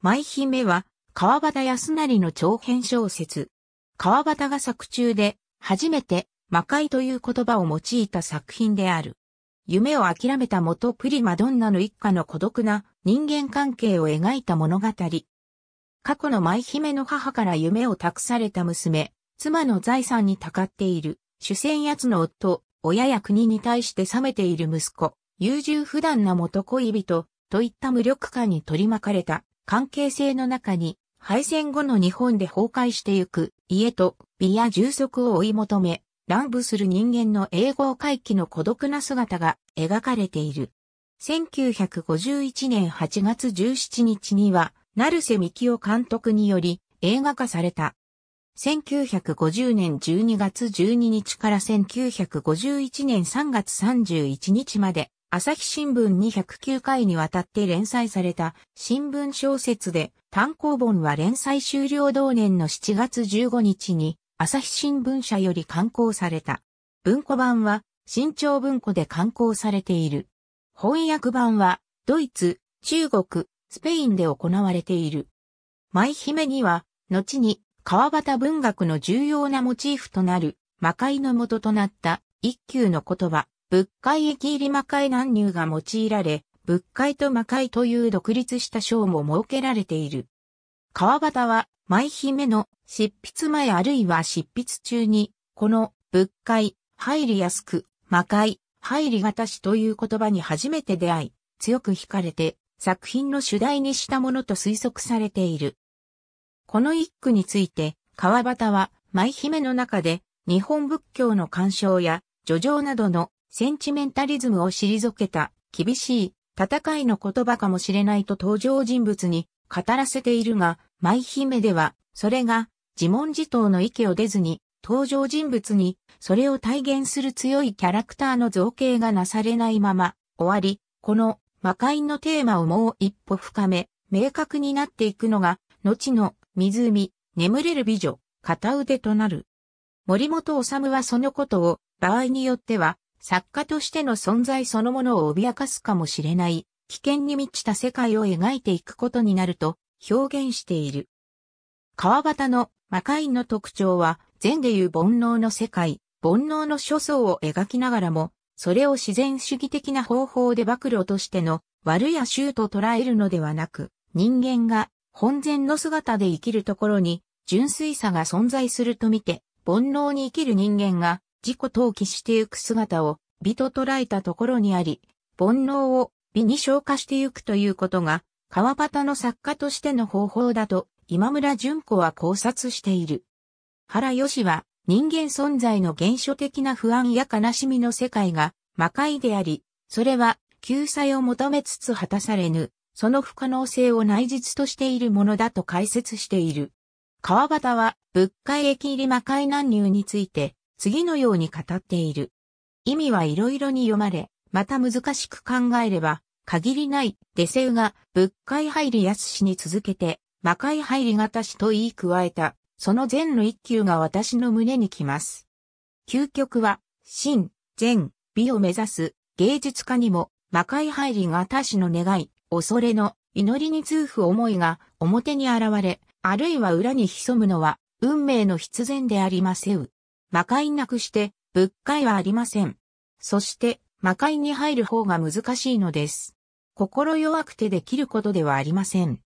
舞姫は、川端康成の長編小説。川端が作中で、初めて、魔界という言葉を用いた作品である。夢を諦めた元プリマドンナの一家の孤独な人間関係を描いた物語。過去の舞姫の母から夢を託された娘、妻の財産にたかっている、主戦奴の夫、親や国に対して冷めている息子、優柔不断な元恋人、といった無力感に取り巻かれた関係性の中に、敗戦後の日本で崩壊してゆく家と美や充足を追い求め、乱舞する人間の英語を回帰の孤独な姿が描かれている。1951年8月17日には、成瀬希夫監督により映画化された。1950年12月12日から1951年3月31日まで朝日新聞209回にわたって連載された新聞小説で単行本は連載終了同年の7月15日に朝日新聞社より刊行された。文庫版は新潮文庫で刊行されている。翻訳版はドイツ、中国、スペインで行われている。舞姫には後に川端文学の重要なモチーフとなる魔界の元となった一級の言葉、仏界駅入り魔界難入が用いられ、仏界と魔界という独立した章も設けられている。川端は、舞姫の執筆前あるいは執筆中に、この仏界、入りやすく、魔界、入りがたしという言葉に初めて出会い、強く惹かれて、作品の主題にしたものと推測されている。この一句について、川端は、舞姫の中で、日本仏教の鑑賞や、叙情などのセンチメンタリズムを退けた、厳しい、戦いの言葉かもしれないと登場人物に語らせているが、舞姫では、それが自問自答の域を出ずに、登場人物にそれを体現する強いキャラクターの造形がなされないまま、終わり、この魔界のテーマをもう一歩深め、明確になっていくのが、後の湖、眠れる美女、片腕となる。森本治はそのことを、場合によっては、作家としての存在そのものを脅かすかもしれない、危険に満ちた世界を描いていくことになると表現している。川端の魔界の特徴は、善でいう煩悩の世界、煩悩の諸相を描きながらも、それを自然主義的な方法で暴露としての悪や衆と捉えるのではなく、人間が本然の姿で生きるところに純粋さが存在するとみて、煩悩に生きる人間が自己投棄してゆく姿を美と捉えたところにあり、煩悩を美に消化してゆくということが、川端の作家としての方法だと、今村淳子は考察している。原義は、人間存在の原初的な不安や悲しみの世界が魔界であり、それは救済を求めつつ果たされぬ、その不可能性を内実としているものだと解説している。川端は、仏界駅入り魔界難入について、次のように語っている。意味はいろいろに読まれ、また難しく考えれば、限りない、デセウが、仏界入りすしに続けて、魔界入りがたしと言い加えた、その善の一球が私の胸に来ます。究極は、真、善、美を目指す、芸術家にも、魔界入りがたしの願い、恐れの、祈りに通付思いが、表に現れ、あるいは裏に潜むのは、運命の必然でありませう。魔界なくして、仏界はありません。そして、魔界に入る方が難しいのです。心弱くてできることではありません。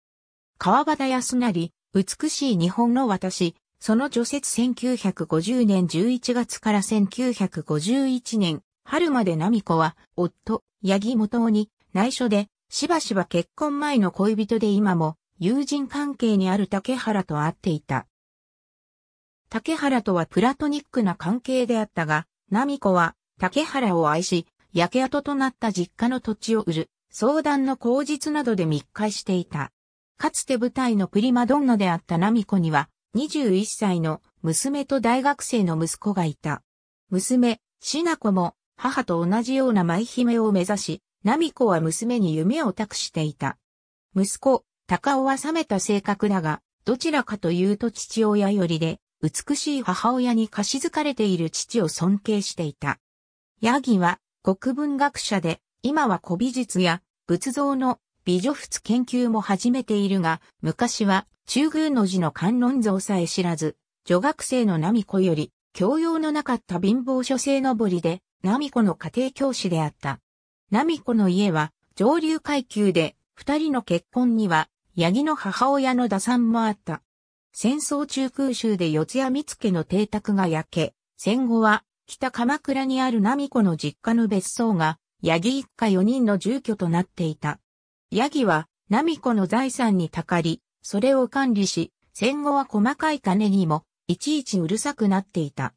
川端康成、美しい日本の私、その除雪1950年11月から1951年、春まで奈美子は、夫、八木元に、内緒で、しばしば結婚前の恋人で今も、友人関係にある竹原と会っていた。竹原とはプラトニックな関係であったが、ナミコは竹原を愛し、焼け跡となった実家の土地を売る、相談の口実などで密会していた。かつて舞台のプリマドンナであったナミコには、21歳の娘と大学生の息子がいた。娘、シナコも母と同じような舞姫を目指し、ナミコは娘に夢を託していた。息子、高尾は冷めた性格だが、どちらかというと父親よりで、美しい母親に貸しづかれている父を尊敬していた。ヤギは国文学者で、今は古美術や仏像の美女仏研究も始めているが、昔は中宮の字の観音像さえ知らず、女学生のナミコより教養のなかった貧乏書生のぼりで、ナミコの家庭教師であった。ナミコの家は上流階級で、二人の結婚には、ヤギの母親の打算もあった。戦争中空襲で四谷つ家の邸宅が焼け、戦後は北鎌倉にある奈美子の実家の別荘が、八木一家四人の住居となっていた。八木は、奈美子の財産にたかり、それを管理し、戦後は細かい金にも、いちいちうるさくなっていた。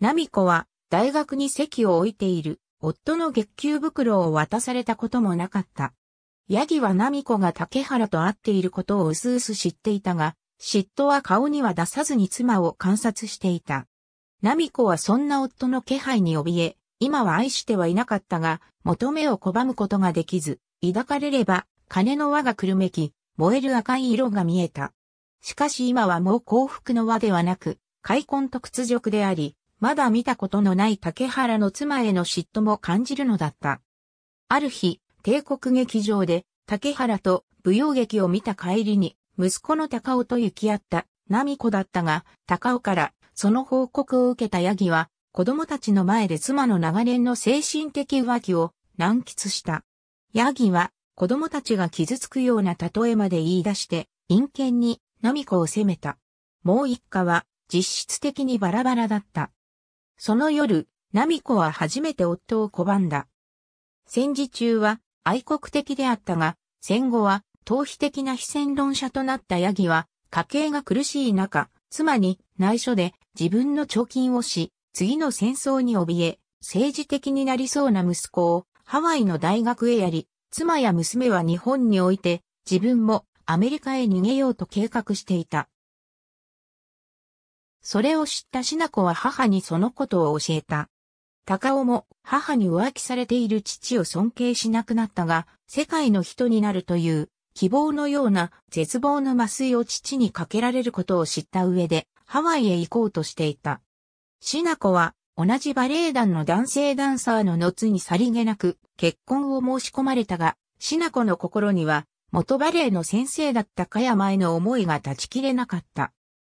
奈美子は、大学に席を置いている、夫の月給袋を渡されたこともなかった。八木は奈美子が竹原と会っていることをうすうす知っていたが、嫉妬は顔には出さずに妻を観察していた。ナミコはそんな夫の気配に怯え、今は愛してはいなかったが、求めを拒むことができず、抱かれれば、金の輪がくるめき、燃える赤い色が見えた。しかし今はもう幸福の輪ではなく、開墾と屈辱であり、まだ見たことのない竹原の妻への嫉妬も感じるのだった。ある日、帝国劇場で、竹原と舞踊劇を見た帰りに、息子の高尾と行き合った、奈美子だったが、高尾から、その報告を受けたヤギは、子供たちの前で妻の長年の精神的浮気を難喫した。ヤギは、子供たちが傷つくような例えまで言い出して、陰険に奈美子を責めた。もう一家は、実質的にバラバラだった。その夜、奈美子は初めて夫を拒んだ。戦時中は愛国的であったが、戦後は逃避的な非戦論者となったヤギは、家計が苦しい中、妻に内緒で自分の貯金をし、次の戦争に怯え、政治的になりそうな息子をハワイの大学へやり、妻や娘は日本において、自分もアメリカへ逃げようと計画していた。それを知ったシナコは母にそのことを教えた。高尾も母に浮気されている父を尊敬しなくなったが、世界の人になるという希望のような絶望の麻酔を父にかけられることを知った上で、ハワイへ行こうとしていた。シナコは、同じバレエ団の男性ダンサーの後にさりげなく結婚を申し込まれたが、シナコの心には元バレエの先生だったヤマへの思いが断ち切れなかった。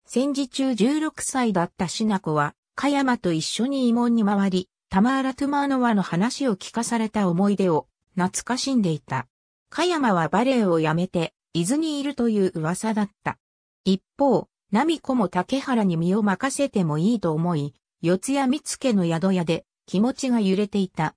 戦時中16歳だったシナコは、ヤマと一緒に慰問に回り、タマーラ・トゥマーノワの話を聞かされた思い出を懐かしんでいた。香山はバレエをやめて、伊豆にいるという噂だった。一方、奈美子も竹原に身を任せてもいいと思い、四谷見附の宿屋で気持ちが揺れていた。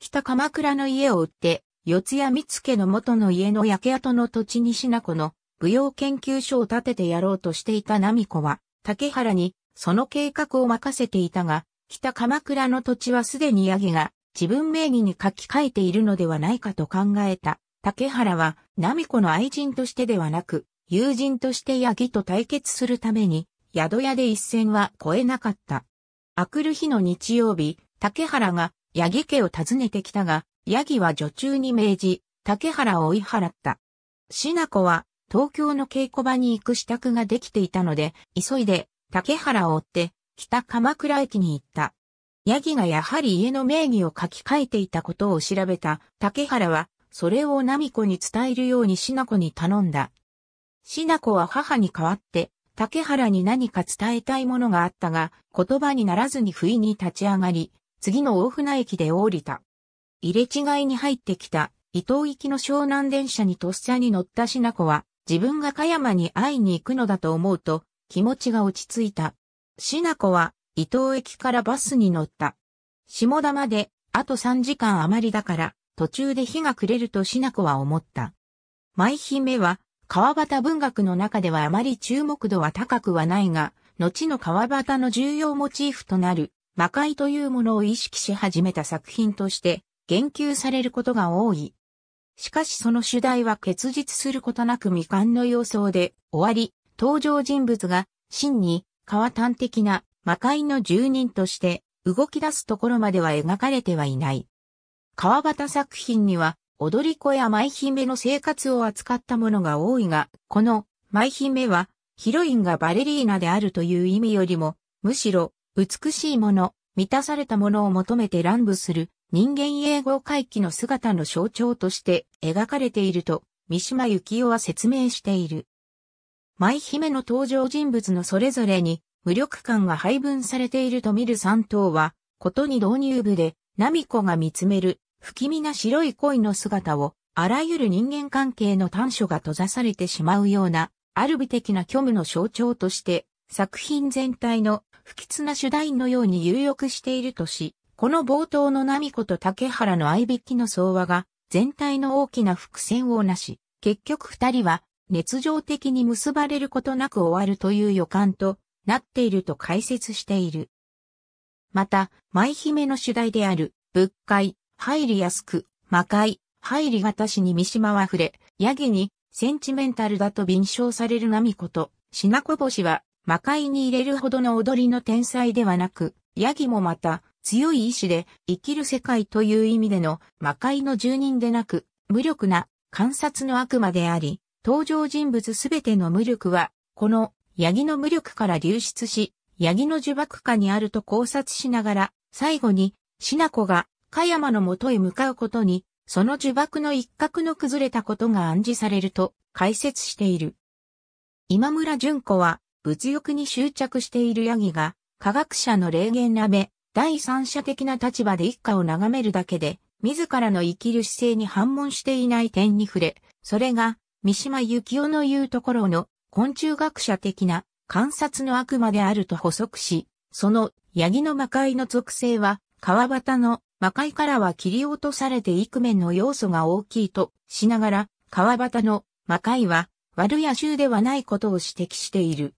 北鎌倉の家を売って、四谷見附の元の家の焼け跡の土地にしなこの舞踊研究所を建ててやろうとしていた奈美子は、竹原にその計画を任せていたが、北鎌倉の土地はすでにヤギが自分名義に書き換えているのではないかと考えた。竹原は、ナミコの愛人としてではなく、友人としてヤギと対決するために、宿屋で一線は越えなかった。あくる日の日曜日、竹原がヤギ家を訪ねてきたが、ヤギは女中に命じ、竹原を追い払った。しなこは、東京の稽古場に行く支度ができていたので、急いで、竹原を追って、北鎌倉駅に行った。ヤギがやはり家の名義を書き換えていたことを調べた竹原はそれをナミコに伝えるようにシナコに頼んだ。シナコは母に代わって、竹原に何か伝えたいものがあったが、言葉にならずに不意に立ち上がり、次の大船駅で降りた。入れ違いに入ってきた、伊東行きの湘南電車にとっさに乗ったしなこは、自分が香山に会いに行くのだと思うと、気持ちが落ち着いた。しなこは、伊東駅からバスに乗った。下田まで、あと3時間余りだから、途中で日が暮れるとしなこは思った。舞姫は、川端文学の中ではあまり注目度は高くはないが、後の川端の重要モチーフとなる、魔界というものを意識し始めた作品として、言及されることが多い。しかしその主題は結実することなく未完の様相で、終わり、登場人物が、真に、川端的な魔界の住人として、動き出すところまでは描かれてはいない。川端作品には、踊り子や舞姫の生活を扱ったものが多いが、この舞姫は、ヒロインがバレリーナであるという意味よりも、むしろ、美しいもの、満たされたものを求めて乱舞する人間英語回帰の姿の象徴として描かれていると、三島由紀夫は説明している。舞姫の登場人物のそれぞれに無力感が配分されていると見る三頭は、ことに導入部で、ナミコが見つめる不気味な白い恋の姿を、あらゆる人間関係の短所が閉ざされてしまうような、ある美的な虚無の象徴として、作品全体の不吉な主題のように有力しているとし、この冒頭のナミコと竹原の相引きの相話が、全体の大きな伏線をなし、結局二人は、熱情的に結ばれることなく終わるという予感となっていると解説している。また、舞姫の主題である、仏界、入りやすく、魔界、入りがたしに三島は触れ、ヤギに、センチメンタルだと敏賞されるナミコと、品子星は、魔界に入れるほどの踊りの天才ではなく、ヤギもまた、強い意志で、生きる世界という意味での、魔界の住人でなく、無力な、観察の悪魔であり、登場人物すべての無力は、この、ヤギの無力から流出し、ヤギの呪縛下にあると考察しながら、最後に、シナコが高山のもとへ向かうことに、その呪縛の一角の崩れたことが暗示されると解説している。今村淳子は、物欲に執着しているヤギが、科学者の霊言なめ、第三者的な立場で一家を眺めるだけで、自らの生きる姿勢に反問していない点に触れ、それが、三島由紀夫の言うところの、昆虫学者的な観察の悪魔であると補足し、そのヤギの魔界の属性は、川端の魔界からは切り落とされて幾面の要素が大きいとしながら、川端の魔界は悪野衆ではないことを指摘している。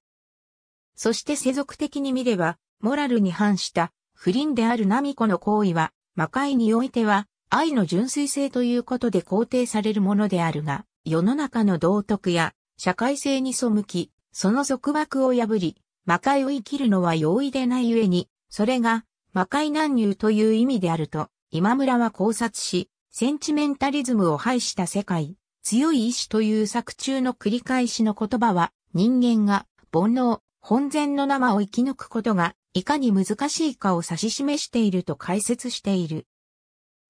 そして世俗的に見れば、モラルに反した不倫であるナミコの行為は、魔界においては愛の純粋性ということで肯定されるものであるが、世の中の道徳や社会性に背き、その束縛を破り、魔界を生きるのは容易でないゆえに、それが魔界難入という意味であると、今村は考察し、センチメンタリズムを排した世界、強い意志という作中の繰り返しの言葉は、人間が煩悩、本然の生を生き抜くことが、いかに難しいかを指し示していると解説している。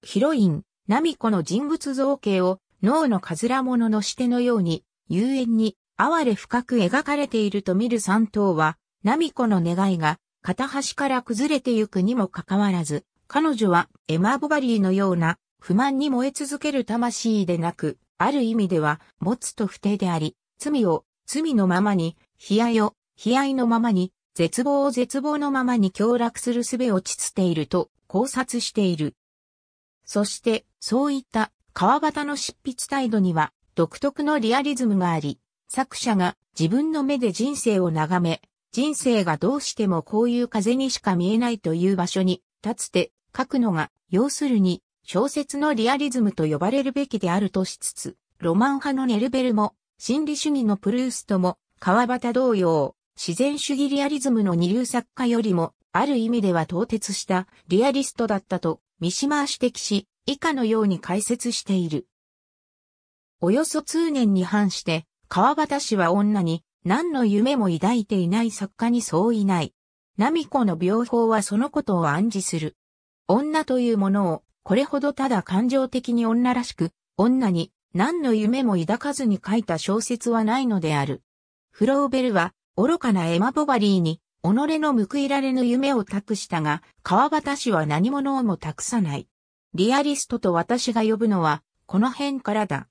ヒロイン、ナミコの人物造形を脳のかずらもののしてのように、遊園に、哀れ深く描かれていると見る三頭は、ナミコの願いが、片端から崩れてゆくにもかかわらず、彼女はエマ・ボバリーのような不満に燃え続ける魂でなく、ある意味では、持つと不定であり、罪を、罪のままに、悲哀を、悲哀のままに、絶望を絶望のままに協落する術をちつていると考察している。そして、そういった川端の執筆態度には独特のリアリズムがあり、作者が自分の目で人生を眺め、人生がどうしてもこういう風にしか見えないという場所に、立つて書くのが、要するに、小説のリアリズムと呼ばれるべきであるとしつつ、ロマン派のネルベルも、心理主義のプルーストも、川端同様、自然主義リアリズムの二流作家よりも、ある意味では凍結したリアリストだったと、三島は指摘し、以下のように解説している。およそ通年に反して、川端氏は女に何の夢も抱いていない作家にそういない。ナミコの病法はそのことを暗示する。女というものを、これほどただ感情的に女らしく、女に何の夢も抱かずに書いた小説はないのである。フローベルは、愚かなエマ・ボバリーに、己の報いられぬ夢を託したが、川端氏は何者をも託さない。リアリストと私が呼ぶのは、この辺からだ。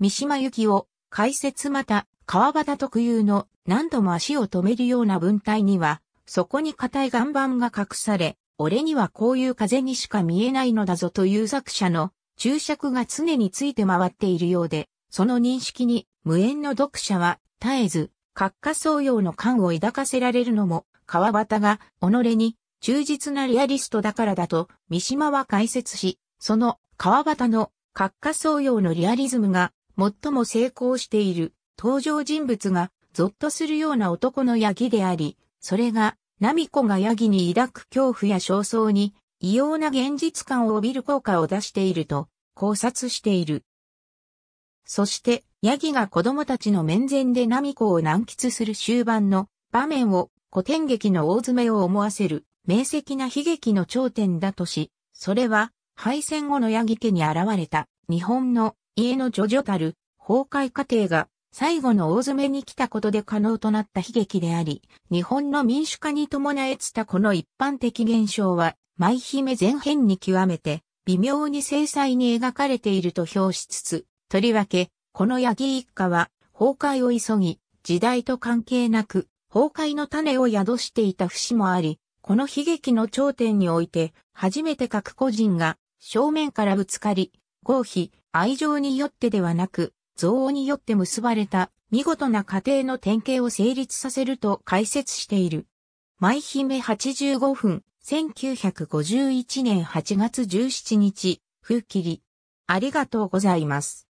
三島由紀夫、解説また、川端特有の何度も足を止めるような文体には、そこに硬い岩盤が隠され、俺にはこういう風にしか見えないのだぞという作者の注釈が常について回っているようで、その認識に無縁の読者は絶えず、閣下創用の感を抱かせられるのも、川端が己に忠実なリアリストだからだと三島は解説し、その川端の閣下創用のリアリズムが最も成功している登場人物がゾッとするような男のヤギであり、それが、ナミコがヤギに抱く恐怖や焦燥に、異様な現実感を帯びる効果を出していると考察している。そして、ヤギが子供たちの面前でナミコを難喫する終盤の場面を古典劇の大詰めを思わせる明晰な悲劇の頂点だとし、それは敗戦後のヤギ家に現れた日本の家の叙々たる崩壊過程が最後の大詰めに来たことで可能となった悲劇であり、日本の民主化に伴えつたこの一般的現象は、舞姫前編に極めて、微妙に精細に描かれていると評しつつ、とりわけ、この八木一家は、崩壊を急ぎ、時代と関係なく、崩壊の種を宿していた節もあり、この悲劇の頂点において、初めて各個人が正面からぶつかり、合否、愛情によってではなく、憎悪によって結ばれた見事な家庭の典型を成立させると解説している。舞姫85分、1951年8月17日、風切り。ありがとうございます。